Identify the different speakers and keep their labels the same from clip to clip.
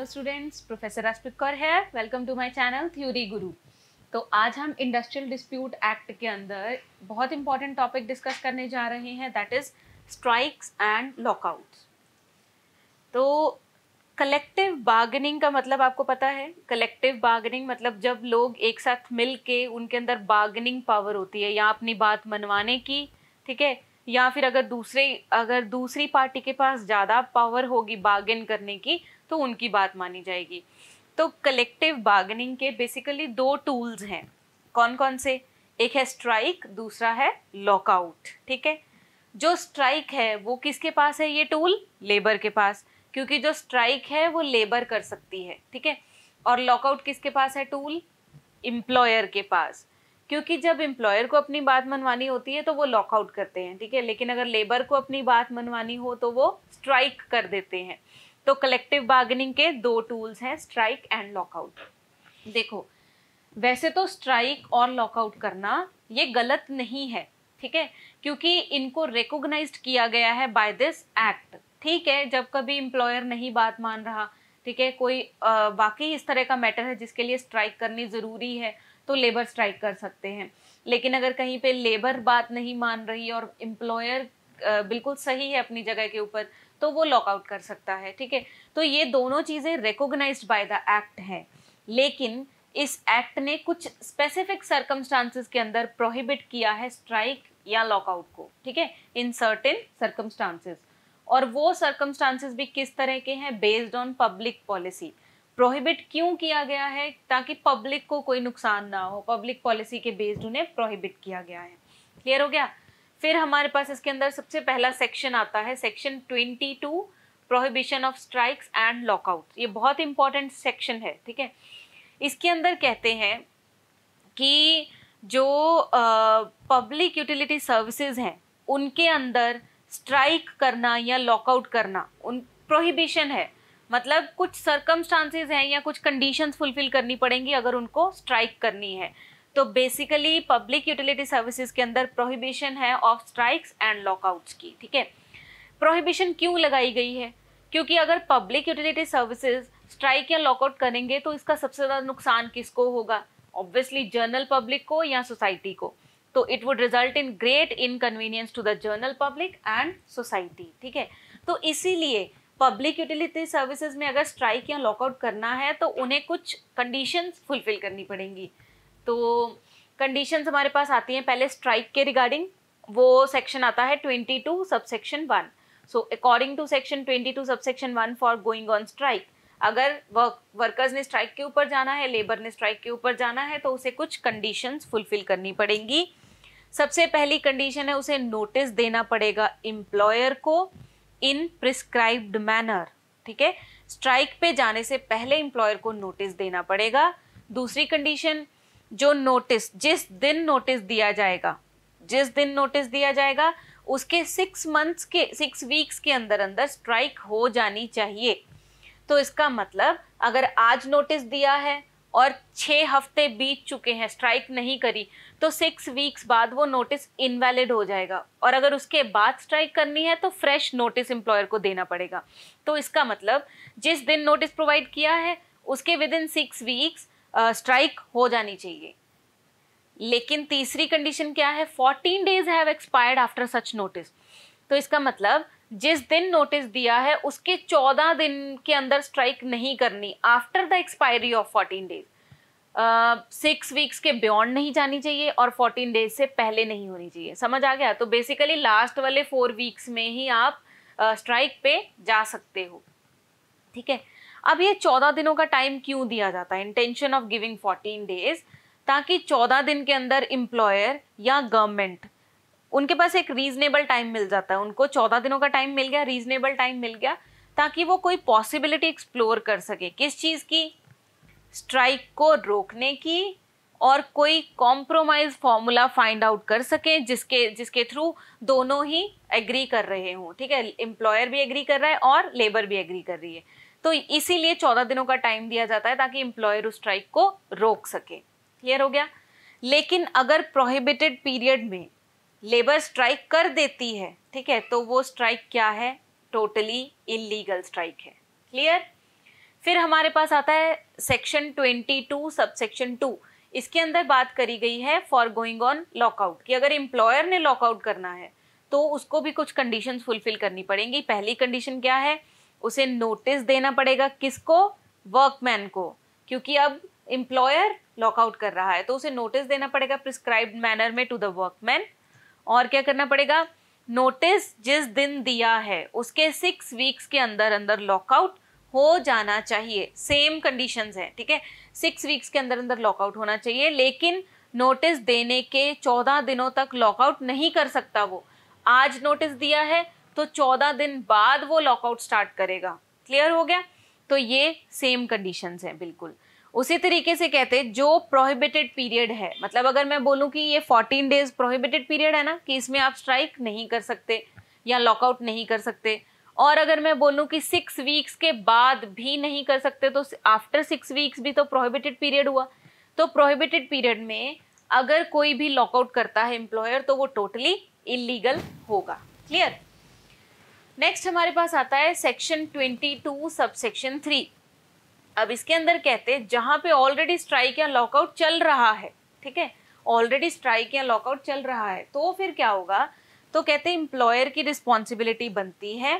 Speaker 1: hello students professor Kaur है welcome to my channel theory guru तो आज हम इंडस्ट्रियल डिस्प्यूट एक्ट के अंदर बहुत इंपॉर्टेंट टॉपिक डिस्कस करने जा रहे हैं that is strikes and lockout तो कलेक्टिव बार्गेनिंग का मतलब आपको पता है कलेक्टिव बार्गेनिंग मतलब जब लोग एक साथ मिल के उनके अंदर बार्गेनिंग पावर होती है या अपनी बात मनवाने की ठीक है या फिर अगर दूसरे अगर दूसरी पार्टी के पास ज़्यादा पावर होगी बार्गेन करने की तो उनकी बात मानी जाएगी तो कलेक्टिव बार्गेनिंग के बेसिकली दो टूल्स हैं कौन कौन से एक है स्ट्राइक दूसरा है लॉकआउट ठीक है जो स्ट्राइक है वो किसके पास है ये टूल लेबर के पास क्योंकि जो स्ट्राइक है वो लेबर कर सकती है ठीक है और लॉकआउट किसके पास है टूल एम्प्लॉयर के पास क्योंकि जब एम्प्लॉयर को अपनी बात मनवानी होती है तो वो लॉकआउट करते हैं ठीक है लेकिन अगर लेबर को अपनी बात मनवानी हो तो वो स्ट्राइक कर देते हैं तो कलेक्टिव बार्गेनिंग के दो टूल्स हैं स्ट्राइक एंड लॉकआउट देखो वैसे तो स्ट्राइक और लॉकआउट करना ये गलत नहीं है ठीक है क्योंकि इनको रिकोगनाइज किया गया है बाय दिस एक्ट ठीक है जब कभी इंप्लॉयर नहीं बात मान रहा ठीक है कोई बाकी इस तरह का मैटर है जिसके लिए स्ट्राइक करनी ज़रूरी है तो लेबर स्ट्राइक कर सकते हैं लेकिन अगर कहीं पे लेबर बात नहीं मान रही और इम्प्लॉयर बिल्कुल सही है अपनी जगह के ऊपर तो वो लॉकआउट कर सकता है ठीक है तो ये दोनों चीज़ें रिकोगनाइज बाय द एक्ट है लेकिन इस एक्ट ने कुछ स्पेसिफिक सर्कमस्टांसिस के अंदर प्रोहिबिट किया है स्ट्राइक या लॉकआउट को ठीक है इन सर्टेन सर्कमस्टांसिस और वो सर्कमस्टांसिस भी किस तरह के हैं based on public policy prohibit क्यों किया गया है ताकि पब्लिक को कोई नुकसान ना हो पब्लिक पॉलिसी के बेस्ड उन्हें प्रोहिबिट किया गया है क्लियर हो गया फिर हमारे पास इसके अंदर सबसे पहला सेक्शन आता है section twenty two prohibition of strikes and lockout ये बहुत इंपॉर्टेंट सेक्शन है ठीक है इसके अंदर कहते हैं कि जो पब्लिक यूटिलिटी सर्विसेज हैं उनके अंदर स्ट्राइक करना या लॉकआउट करना उन प्रोहिबिशन है मतलब कुछ सर्कमस्टांसेस हैं या कुछ कंडीशंस फुलफिल करनी पड़ेंगी अगर उनको स्ट्राइक करनी है तो बेसिकली पब्लिक यूटिलिटी सर्विसेज के अंदर प्रोहिबिशन है ऑफ स्ट्राइक्स एंड लॉकआउट्स की ठीक है प्रोहिबिशन क्यों लगाई गई है क्योंकि अगर पब्लिक यूटिलिटी सर्विसेज स्ट्राइक या लॉकआउट करेंगे तो इसका सबसे ज़्यादा नुकसान किसको होगा ऑब्वियसली जर्नल पब्लिक को या सोसाइटी को तो it would result in great inconvenience to the general public and society ठीक है तो इसीलिए पब्लिक यूटिलिटी सर्विसेज में अगर स्ट्राइक या लॉकआउट करना है तो उन्हें कुछ कंडीशंस फुलफिल करनी पड़ेंगी तो कंडीशंस हमारे पास आती हैं पहले स्ट्राइक के रिगार्डिंग वो सेक्शन आता है twenty two sub section one so according to section twenty two sub section one for going on strike अगर वर्क वर्कर्स ने स्ट्राइक के ऊपर जाना है लेबर ने स्ट्राइक के ऊपर जाना है तो उसे कुछ कंडीशंस फुलफिल करनी पड़ेंगी सबसे पहली कंडीशन है उसे नोटिस देना पड़ेगा एम्प्लॉयर को इन प्रिस्क्राइब्ड मैनर ठीक है स्ट्राइक पे जाने से पहले एम्प्लॉयर को नोटिस देना पड़ेगा दूसरी कंडीशन जो नोटिस जिस दिन नोटिस दिया जाएगा जिस दिन नोटिस दिया जाएगा उसके सिक्स मंथ्स के सिक्स वीक्स के अंदर अंदर स्ट्राइक हो जानी चाहिए तो इसका मतलब अगर आज नोटिस दिया है और छः हफ्ते बीत चुके हैं स्ट्राइक नहीं करी तो सिक्स वीक्स बाद वो नोटिस इनवैलिड हो जाएगा और अगर उसके बाद स्ट्राइक करनी है तो फ्रेश नोटिस एम्प्लॉयर को देना पड़ेगा तो इसका मतलब जिस दिन नोटिस प्रोवाइड किया है उसके within six weeks strike हो जानी चाहिए लेकिन तीसरी कंडीशन क्या है fourteen days have expired after such notice तो इसका मतलब जिस दिन नोटिस दिया है उसके चौदह दिन के अंदर स्ट्राइक नहीं करनी after the expiry of fourteen days six weeks के बियॉन्ड नहीं जानी चाहिए और फोर्टीन डेज से पहले नहीं होनी चाहिए समझ आ गया तो बेसिकली लास्ट वाले फोर वीक्स में ही आप स्ट्राइक uh, पे जा सकते हो ठीक है अब ये चौदह दिनों का टाइम क्यों दिया जाता है intention of giving fourteen days ताकि चौदह दिन के अंदर इम्प्लॉयर या गवर्नमेंट उनके पास एक रीजनेबल टाइम मिल जाता है उनको चौदह दिनों का टाइम मिल गया रीजनेबल टाइम मिल गया ताकि वो कोई पॉसिबिलिटी एक्सप्लोर कर सके किस चीज़ की स्ट्राइक को रोकने की और कोई कॉम्प्रोमाइज फॉर्मूला फाइंड आउट कर सके जिसके जिसके थ्रू दोनों ही एग्री कर रहे हों ठीक है एम्प्लॉयर भी एग्री कर रहा है और लेबर भी एग्री कर रही है तो इसीलिए चौदह दिनों का टाइम दिया जाता है ताकि इंप्लॉयर उस स्ट्राइक को रोक सके क्लियर हो गया लेकिन अगर प्रोहिबिटेड पीरियड में लेबर स्ट्राइक कर देती है ठीक है तो वो स्ट्राइक क्या है टोटली इलीगल स्ट्राइक है क्लियर फिर हमारे पास आता है सेक्शन 22 सब सेक्शन टू इसके अंदर बात करी गई है फॉर गोइंग ऑन लॉकआउट कि अगर एम्प्लॉयर ने लॉकआउट करना है तो उसको भी कुछ कंडीशन फुलफिल करनी पड़ेंगी पहली कंडीशन क्या है उसे नोटिस देना पड़ेगा किसको वर्कमैन को क्योंकि अब एम्प्लॉयर लॉकआउट कर रहा है तो उसे नोटिस देना पड़ेगा प्रिस्क्राइब मैनर में टू द वर्कमैन और क्या करना पड़ेगा नोटिस जिस दिन दिया है उसके सिक्स वीक्स के अंदर अंदर लॉकआउट हो जाना चाहिए सेम कंडीशंस है ठीक है सिक्स वीक्स के अंदर अंदर लॉकआउट होना चाहिए लेकिन नोटिस देने के चौदह दिनों तक लॉकआउट नहीं कर सकता वो आज नोटिस दिया है तो 14 दिन बाद वो लॉकआउट स्टार्ट करेगा क्लियर हो गया तो ये सेम कंडीशन है बिल्कुल उसी तरीके से कहते हैं जो प्रोहिबिटेड पीरियड है मतलब अगर मैं बोलूं कि ये 14 डेज प्रोहिबिटेड पीरियड है ना कि इसमें आप स्ट्राइक नहीं कर सकते या लॉकआउट नहीं कर सकते और अगर मैं बोलूं कि सिक्स वीक्स के बाद भी नहीं कर सकते तो आफ्टर सिक्स वीक्स भी तो प्रोहिबिटेड पीरियड हुआ तो प्रोहिबिटेड पीरियड में अगर कोई भी लॉकआउट करता है एम्प्लॉयर तो वो टोटली इलीगल होगा क्लियर नेक्स्ट हमारे पास आता है section twenty two sub section three अब इसके अंदर कहते हैं जहाँ पे ऑलरेडी स्ट्राइक या लॉकआउट चल रहा है ठीक है ऑलरेडी स्ट्राइक या लॉकआउट चल रहा है तो फिर क्या होगा तो कहते हैं एम्प्लॉयर की रिस्पॉन्सिबिलिटी बनती है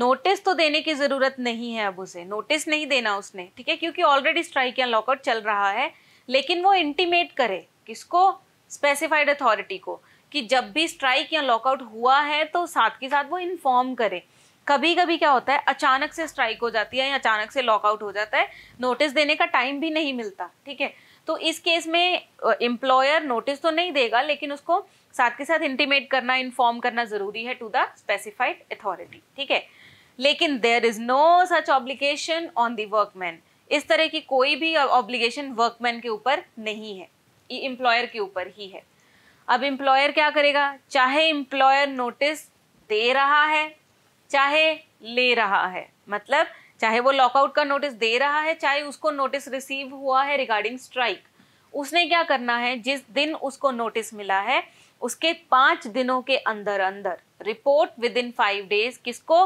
Speaker 1: नोटिस तो देने की ज़रूरत नहीं है अब उसे नोटिस नहीं देना उसने ठीक है क्योंकि ऑलरेडी स्ट्राइक या लॉकआउट चल रहा है लेकिन वो इंटीमेट करे किसको स्पेसिफाइड अथॉरिटी को कि जब भी स्ट्राइक या लॉकआउट हुआ है तो साथ के साथ वो इन्फॉर्म करे कभी कभी क्या होता है अचानक से स्ट्राइक हो जाती है या अचानक से लॉकआउट हो जाता है नोटिस देने का टाइम भी नहीं मिलता ठीक है तो इस केस में एम्प्लॉयर नोटिस तो नहीं देगा लेकिन उसको साथ के साथ इंटीमेट करना इन्फॉर्म करना ज़रूरी है टू द स्पेसिफाइड अथॉरिटी ठीक है लेकिन there is no such obligation on the workman इस तरह की कोई भी ऑब्लिगेशन वर्कमैन के ऊपर नहीं है ये एम्प्लॉयर के ऊपर ही है अब इम्प्लॉयर क्या करेगा चाहे इम्प्लॉयर नोटिस दे रहा है चाहे ले रहा है मतलब चाहे वो लॉकआउट का नोटिस दे रहा है चाहे उसको नोटिस रिसीव हुआ है रिगार्डिंग स्ट्राइक उसने क्या करना है जिस दिन उसको नोटिस मिला है उसके पांच दिनों के अंदर अंदर report within five days किसको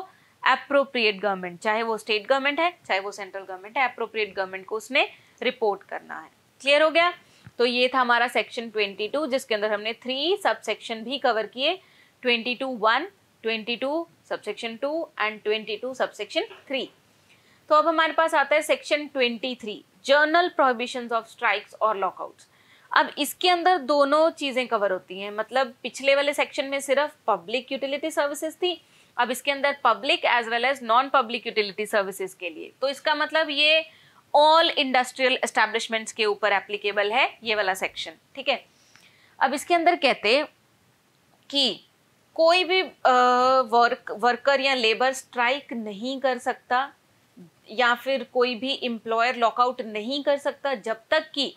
Speaker 1: अप्रोप्रिएट गवर्नमेंट चाहे वो स्टेट गवर्नमेंट है चाहे वो सेंट्रल गवर्नमेंट है अप्रोप्रिएट गवर्नमेंट को उसने रिपोर्ट करना है क्लियर हो गया तो ये था हमारा सेक्शन 22 जिसके अंदर हमने थ्री सब सेक्शन भी कवर किए 22 one twenty sub subsection two and twenty sub subsection three तो अब हमारे पास आता है section 23 general prohibition of strikes और लॉकआउट्स अब इसके अंदर दोनों चीज़ें कवर होती हैं मतलब पिछले वाले सेक्शन में सिर्फ पब्लिक यूटिलिटी सर्विसेज थी अब इसके अंदर public as well as non public utility services के लिए तो इसका मतलब ये ऑल इंडस्ट्रियल एस्टेब्लिशमेंट्स के ऊपर एप्लीकेबल है ये वाला सेक्शन ठीक है अब इसके अंदर कहते कि कोई भी वर्क वर्कर या लेबर स्ट्राइक नहीं कर सकता या फिर कोई भी एम्प्लॉयर लॉकआउट नहीं कर सकता जब तक कि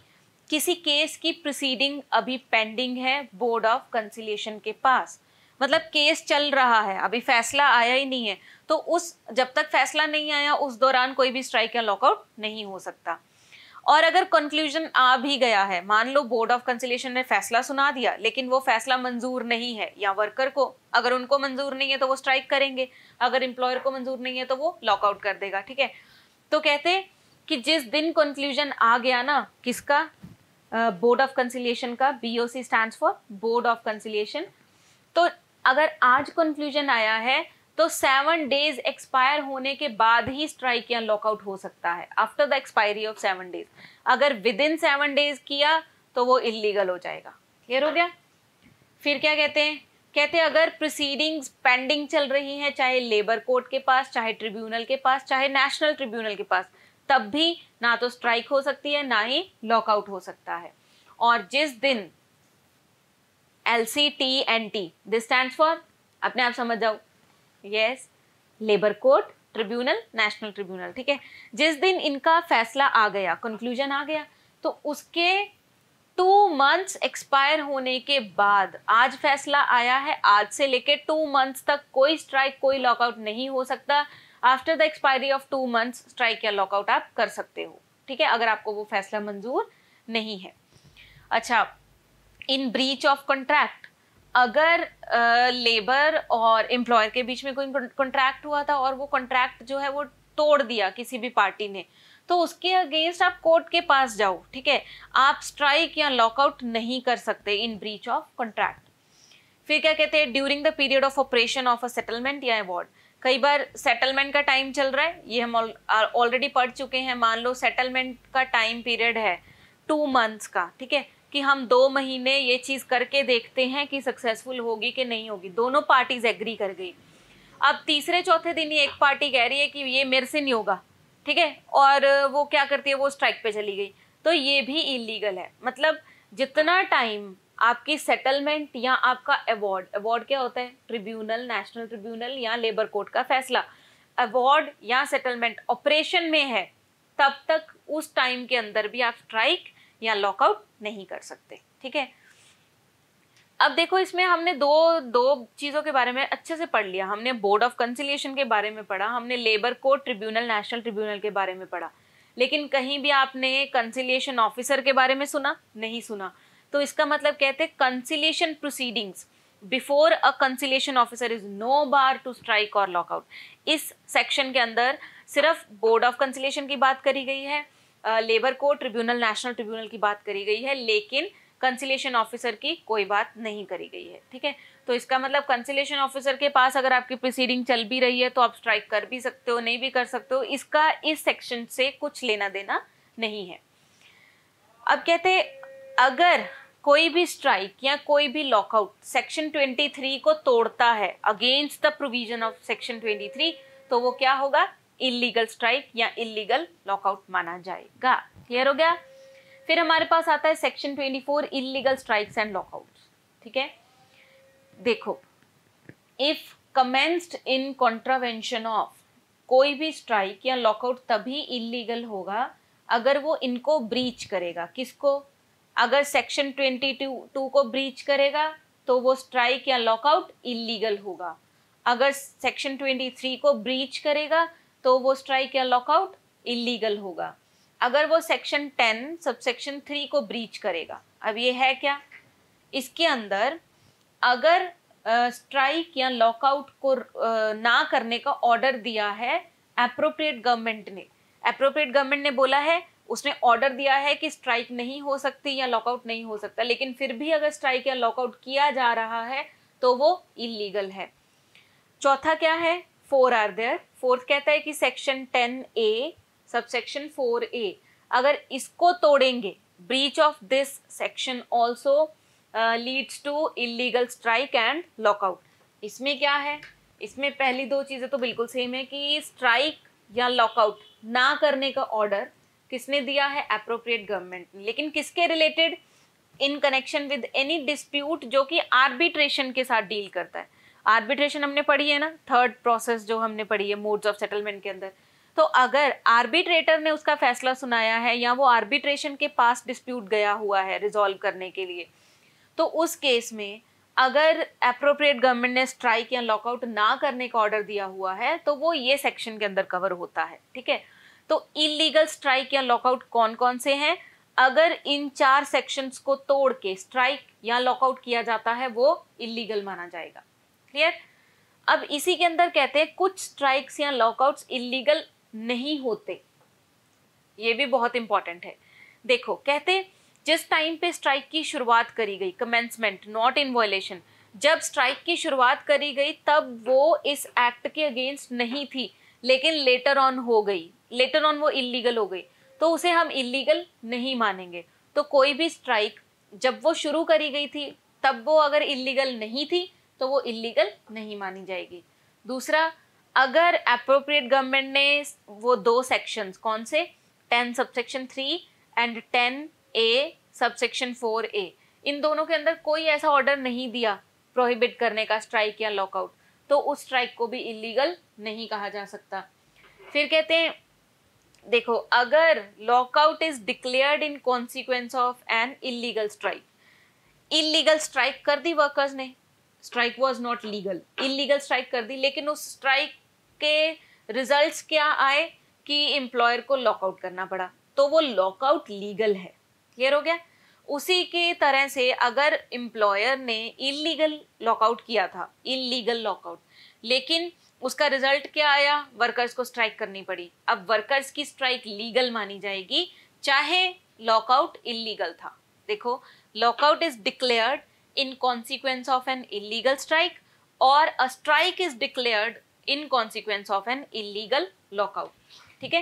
Speaker 1: किसी केस की प्रोसीडिंग अभी पेंडिंग है बोर्ड ऑफ कंसिलिएशन के पास मतलब केस चल रहा है अभी फैसला आया ही नहीं है तो उस जब तक फैसला नहीं आया उस दौरान कोई भी स्ट्राइक या लॉकआउट नहीं हो सकता और अगर कंक्लूजन आ भी गया है मान लो बोर्ड ऑफ कंसिलेशन ने फैसला सुना दिया लेकिन वो फैसला मंजूर नहीं है या वर्कर को अगर उनको मंजूर नहीं है तो वो स्ट्राइक करेंगे अगर इंप्लॉयर को मंजूर नहीं है तो वो लॉकआउट कर देगा ठीक है तो कहते कि जिस दिन कंक्लूजन आ गया ना किसका बोर्ड ऑफ कंसिलेशन का B O C stand for board of conciliation तो अगर आज कंक्लूजन आया है तो सेवन डेज एक्सपायर होने के बाद ही स्ट्राइक या लॉकआउट हो सकता है after the expiry of seven days अगर विद इन सेवन डेज किया तो वो इलीगल हो जाएगा क्लियर हो गया फिर क्या कहते हैं कहते हैं अगर प्रोसीडिंग्स पेंडिंग चल रही हैं चाहे लेबर कोर्ट के पास चाहे ट्रिब्यूनल के पास चाहे नेशनल ट्रिब्यूनल के पास तब भी ना तो स्ट्राइक हो सकती है ना ही लॉकआउट हो सकता है और जिस दिन L C T N T this stand for अपने आप समझ जाओ yes labour court tribunal national tribunal ठीक है जिस दिन इनका फैसला आ गया कंक्लूजन आ गया तो उसके टू मंथ्स एक्सपायर होने के बाद आज फैसला आया है आज से लेकर टू मंथ्स तक कोई स्ट्राइक कोई लॉकआउट नहीं हो सकता after the expiry of two months strike या लॉकआउट आप कर सकते हो ठीक है अगर आपको वो फैसला मंजूर नहीं है अच्छा इन ब्रीच ऑफ कॉन्ट्रैक्ट अगर लेबर और एम्प्लॉयर के बीच में कोई कॉन्ट्रैक्ट हुआ था और वो कॉन्ट्रैक्ट जो है वो तोड़ दिया किसी भी पार्टी ने तो उसके अगेंस्ट आप कोर्ट के पास जाओ ठीक है आप स्ट्राइक या लॉकआउट नहीं कर सकते इन ब्रीच ऑफ कॉन्ट्रैक्ट फिर क्या कहते हैं during the period of operation of a settlement या अवॉर्ड कई बार सेटलमेंट का टाइम चल रहा है ये हम ऑलरेडी पढ़ चुके हैं मान लो सेटलमेंट का टाइम पीरियड है टू मंथ्स का ठीक है कि हम दो महीने ये चीज़ करके देखते हैं कि सक्सेसफुल होगी कि नहीं होगी दोनों पार्टीज एग्री कर गई अब तीसरे चौथे दिन ही एक पार्टी कह रही है कि ये मेरे से नहीं होगा ठीक है और वो क्या करती है वो स्ट्राइक पे चली गई तो ये भी इलीगल है मतलब जितना टाइम आपकी सेटलमेंट या आपका अवार्ड अवार्ड क्या होता है ट्रिब्यूनल नेशनल ट्रिब्यूनल या लेबर कोर्ट का फैसला अवार्ड या सेटलमेंट ऑपरेशन में है तब तक उस टाइम के अंदर भी आप स्ट्राइक या लॉकआउट नहीं कर सकते ठीक है अब देखो इसमें हमने दो दो चीज़ों के बारे में अच्छे से पढ़ लिया हमने बोर्ड ऑफ कंसिलियेशन के बारे में पढ़ा हमने labour court tribunal national tribunal के बारे में पढ़ा लेकिन कहीं भी आपने कंसिलियेशन ऑफिसर के बारे में सुना नहीं सुना तो इसका मतलब कहते हैं conciliation proceedings before a conciliation officer is no bar to strike और लॉकआउट इस सेक्शन के अंदर सिर्फ बोर्ड ऑफ कंसिलेशन की बात करी गई है लेबर को ट्रिब्यूनल नेशनल ट्रिब्यूनल की बात करी गई है लेकिन कंसिलेशन ऑफिसर की कोई बात नहीं करी गई है ठीक है तो इसका मतलब कंसिलेशन ऑफिसर के पास अगर आपकी प्रोसीडिंग चल भी रही है तो आप स्ट्राइक कर भी सकते हो नहीं भी कर सकते हो इसका इस सेक्शन से कुछ लेना देना नहीं है अब कहते अगर कोई भी स्ट्राइक या कोई भी लॉकआउट सेक्शन 23 को तोड़ता है against the provision of section 23 तो वो क्या होगा इलीगल स्ट्राइक या इलीगल लॉकआउट माना जाएगा क्लियर हो गया फिर हमारे पास आता है section 24 illegal strikes and lockout ठीक है देखो if commenced in contravention of कोई भी स्ट्राइक या लॉकआउट तभी इलीगल होगा अगर वो इनको ब्रीच करेगा किसको अगर सेक्शन ट्वेंटी टू को ब्रीच करेगा तो वो स्ट्राइक या लॉकआउट इलीगल होगा अगर सेक्शन ट्वेंटी थ्री को ब्रीच करेगा तो वो स्ट्राइक या लॉकआउट इलीगल होगा अगर वो सेक्शन टेन सबसेक्शन थ्री को ब्रीच करेगा अब ये है क्या इसके अंदर अगर स्ट्राइक या लॉकआउट को ना करने का ऑर्डर दिया है अप्रोप्रिएट गवर्नमेंट ने अप्रोप्रिएट गवर्नमेंट ने बोला है उसने ऑर्डर दिया है कि स्ट्राइक नहीं हो सकती या लॉकआउट नहीं हो सकता लेकिन फिर भी अगर स्ट्राइक या लॉकआउट किया जा रहा है तो वो इलीगल है चौथा क्या है फोर आर देयर फोर्थ कहता है कि section ten A subsection four A अगर इसको तोड़ेंगे breach of this section also leads to illegal strike and lockout इसमें क्या है इसमें पहली दो चीज़ें तो बिल्कुल सेम है कि स्ट्राइक या लॉकआउट ना करने का ऑर्डर किसने दिया है अप्रोप्रिएट गवर्नमेंट ने लेकिन किसके related in connection with any dispute जो कि आर्बिट्रेशन के साथ डील करता है आर्बिट्रेशन हमने पढ़ी है ना थर्ड प्रोसेस जो हमने पढ़ी है मोड्स ऑफ सेटलमेंट के अंदर तो अगर आर्बिट्रेटर ने उसका फैसला सुनाया है या वो आर्बिट्रेशन के पास डिस्प्यूट गया हुआ है रिजॉल्व करने के लिए तो उस केस में अगर अप्रोप्रिएट गवर्नमेंट ने स्ट्राइक या लॉकआउट ना करने का ऑर्डर दिया हुआ है तो वो ये सेक्शन के अंदर कवर होता है ठीक है तो इलीगल स्ट्राइक या लॉकआउट कौन कौन से हैं अगर इन चार सेक्शंस को तोड़ के स्ट्राइक या लॉकआउट किया जाता है वो इलीगल माना जाएगा क्लियर अब इसी के अंदर कहते हैं कुछ स्ट्राइक्स या लॉकआउट्स इलीगल नहीं होते ये भी बहुत इंपॉर्टेंट है देखो कहते जिस टाइम पे स्ट्राइक की शुरुआत करी गई कमेंसमेंट नॉट इन वॉयलेशन जब स्ट्राइक की शुरुआत करी गई तब वो इस एक्ट के अगेंस्ट नहीं थी लेकिन लेटर ऑन हो गई लेटर ऑन वो इलीगल हो गई तो उसे हम इलीगल नहीं मानेंगे तो कोई भी स्ट्राइक जब वो शुरू करी गई थी तब वो अगर इलीगल नहीं थी तो वो इलीगल नहीं मानी जाएगी दूसरा अगर अप्रोप्रिएट गवर्नमेंट ने वो दो सेक्शंस कौन से ten subsection three and ten A subsection four A इन दोनों के अंदर कोई ऐसा ऑर्डर नहीं दिया प्रोहिबिट करने का स्ट्राइक या लॉकआउट तो उस स्ट्राइक को भी इलीगल नहीं कहा जा सकता फिर कहते हैं देखो अगर lockout is declared in consequence of an illegal strike illegal strike कर दी वर्कर्स ने strike was not legal illegal strike कर दी लेकिन उस स्ट्राइक के रिजल्ट क्या आए कि एम्प्लॉयर को लॉकआउट करना पड़ा तो वो लॉकआउट लीगल है क्लियर हो गया उसी के तरह से अगर एम्प्लॉयर ने इलीगल लॉकआउट किया था इलीगल लॉकआउट लेकिन उसका रिजल्ट क्या आया वर्कर्स को स्ट्राइक करनी पड़ी अब वर्कर्स की स्ट्राइक लीगल मानी जाएगी चाहे लॉकआउट इलीगल था देखो lockout is declared in consequence of an illegal strike और a strike is declared in consequence of an illegal lockout ठीक है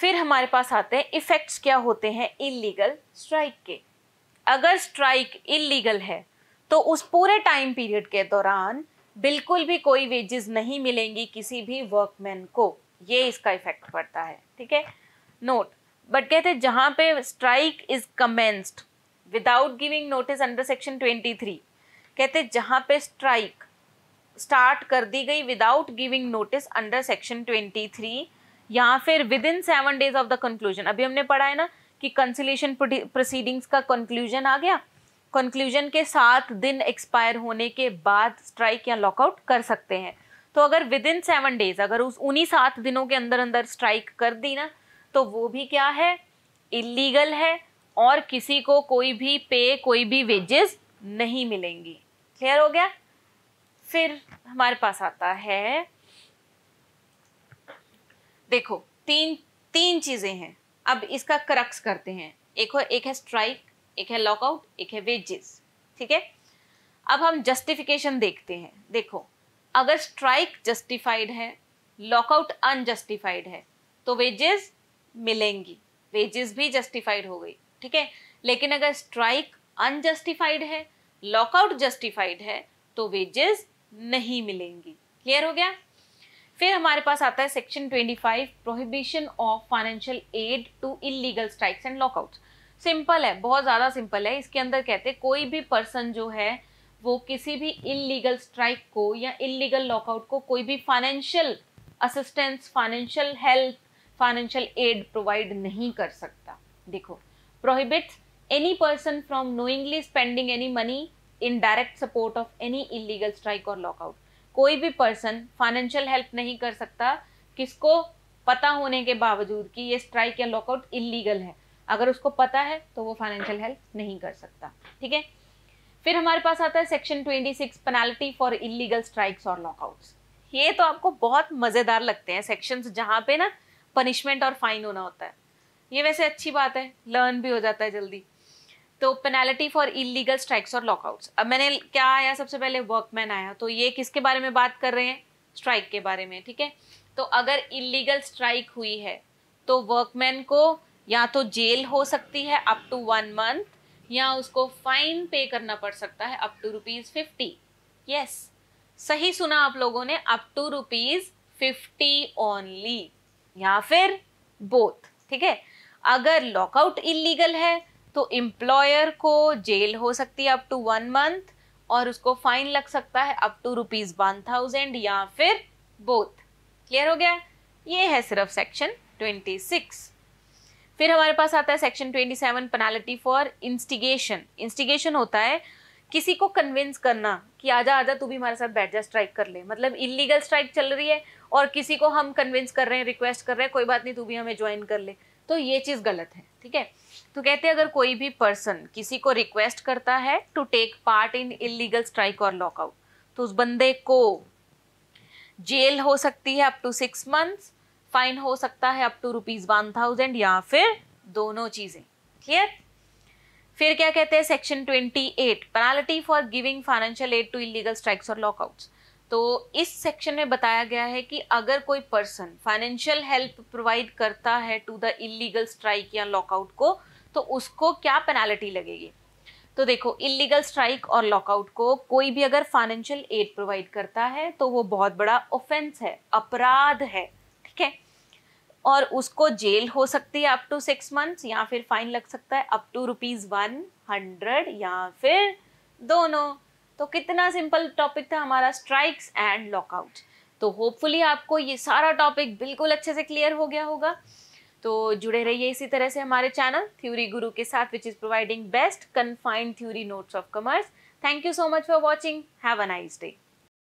Speaker 1: फिर हमारे पास आते हैं इफेक्ट्स क्या होते हैं इलीगल स्ट्राइक के अगर स्ट्राइक इलीगल है तो उस पूरे टाइम पीरियड के दौरान बिल्कुल भी कोई वेजेस नहीं मिलेंगी किसी भी वर्कमैन को ये इसका इफेक्ट पड़ता है ठीक है नोट बट कहते हैं जहाँ पे strike is commenced without giving notice under section 23 कहते जहाँ पे स्ट्राइक स्टार्ट कर दी गई without giving notice under section 23 या फिर within seven days of the conclusion अभी हमने पढ़ा है ना कि कंसिलेशन प्रोसीडिंग्स का कंक्लूजन आ गया कंक्लूजन के सात दिन एक्सपायर होने के बाद स्ट्राइक या लॉकआउट कर सकते हैं तो अगर विद इन सेवन डेज अगर उस उन्हीं सात दिनों के अंदर अंदर स्ट्राइक कर दी ना तो वो भी क्या है इलीगल है और किसी को कोई भी पे कोई भी वेजेस नहीं मिलेंगी क्लियर हो गया फिर हमारे पास आता है देखो तीन तीन चीज़ें हैं अब इसका करक्स करते हैं एक हो एक है स्ट्राइक एक है लॉकआउट एक है वेजेस ठीक है अब हम जस्टिफिकेशन देखते हैं देखो अगर स्ट्राइक जस्टिफाइड है लॉकआउट अनजस्टिफाइड है तो वेजेस मिलेंगी वेजेस भी जस्टिफाइड हो गई ठीक है लेकिन अगर स्ट्राइक अनजस्टिफाइड है लॉकआउट जस्टिफाइड है तो वेजेस नहीं मिलेंगी क्लियर हो गया फिर हमारे पास आता है section 25 prohibition of financial aid to illegal strikes and lockout simple है बहुत ज़्यादा सिंपल है इसके अंदर कहते हैं कोई भी पर्सन जो है वो किसी भी इलीगल स्ट्राइक को या इलीगल लॉकआउट को कोई भी financial assistance financial help financial aid provide नहीं कर सकता देखो prohibits any person from knowingly spending any money in direct support of any illegal strike or lockout कोई भी पर्सन फाइनेंशियल हेल्प नहीं कर सकता किसको पता होने के बावजूद कि ये स्ट्राइक या लॉकआउट इलीगल है अगर उसको पता है तो वो फाइनेंशियल हेल्प नहीं कर सकता ठीक है फिर हमारे पास आता है section 26 penalty for illegal strikes और लॉकआउट्स ये तो आपको बहुत मज़ेदार लगते हैं सेक्शंस जहां पे ना पनिशमेंट और फाइन होना होता है ये वैसे अच्छी बात है लर्न भी हो जाता है जल्दी तो पेनाल्टी फॉर इलीगल स्ट्राइक्स और लॉकआउट्स अब मैंने क्या आया सबसे पहले वर्कमैन आया तो ये किसके बारे में बात कर रहे हैं स्ट्राइक के बारे में ठीक है तो अगर इलीगल स्ट्राइक हुई है तो वर्कमैन को या तो जेल हो सकती है अप टू वन मंथ या उसको फाइन पे करना पड़ सकता है up to rupees fifty yes सही सुना आप लोगों ने up to rupees fifty only या फिर बोथ ठीक है अगर लॉकआउट इलीगल है तो एम्प्लॉयर को जेल हो सकती है अप टू वन मंथ और उसको फाइन लग सकता है up to rupees one thousand या फिर बोथ क्लियर हो गया ये है सिर्फ सेक्शन ट्वेंटी सिक्स फिर हमारे पास आता है section twenty seven penalty for instigation instigation होता है किसी को कन्विंस करना कि आजा आजा तू भी हमारे साथ बैठ जा स्ट्राइक कर ले मतलब इलीगल स्ट्राइक चल रही है और किसी को हम कन्विंस कर रहे हैं रिक्वेस्ट कर रहे हैं कोई बात नहीं तू भी हमें ज्वाइन कर ले तो ये चीज़ गलत है ठीक है तो कहते हैं अगर कोई भी पर्सन किसी को रिक्वेस्ट करता है to take part in illegal strike और लॉकआउट तो उस बंदे को जेल हो सकती है up to six months fine हो सकता है up to rupees one thousand या फिर दोनों चीज़ें क्लियर फिर क्या कहते हैं section twenty eight penalty for giving financial aid to illegal strikes और लॉकआउट्स तो इस सेक्शन में बताया गया है कि अगर कोई पर्सन फाइनेंशियल हेल्प प्रोवाइड करता है टू द इलीगल स्ट्राइक या लॉकआउट को तो उसको क्या पेनाल्टी लगेगी तो देखो इलीगल स्ट्राइक और लॉकआउट को कोई भी अगर फाइनेंशियल एड प्रोवाइड करता है तो वो बहुत बड़ा ऑफेंस है अपराध है ठीक है और उसको जेल हो सकती है अप टू सिक्स मंथ्स या फिर फाइन लग सकता है up to rupees one hundred या फिर दोनों तो कितना सिंपल टॉपिक था हमारा स्ट्राइक्स एंड लॉकआउट तो होपफुली आपको ये सारा टॉपिक बिल्कुल अच्छे से क्लियर हो गया होगा तो जुड़े रहिए इसी तरह से हमारे चैनल थ्योरी गुरु के साथ which is providing best confined theory notes of commerce thank you so much for watching have a nice day